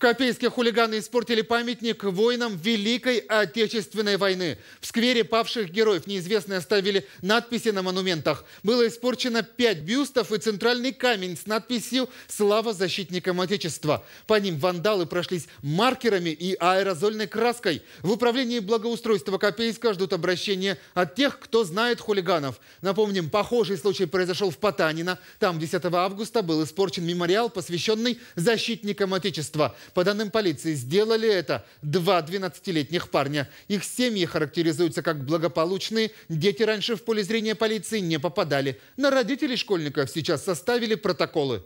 Копейске хулиганы испортили памятник воинам Великой Отечественной войны. В сквере павших героев неизвестные оставили надписи на монументах. Было испорчено пять бюстов и центральный камень с надписью «Слава защитникам Отечества». По ним вандалы прошлись маркерами и аэрозольной краской. В управлении благоустройства Копейска ждут обращения от тех, кто знает хулиганов. Напомним, похожий случай произошел в Потанино. Там 10 августа был испорчен мемориал, посвященный защитникам Отечества. По данным полиции, сделали это два 12-летних парня. Их семьи характеризуются как благополучные. Дети раньше в поле зрения полиции не попадали. На родителей школьников сейчас составили протоколы.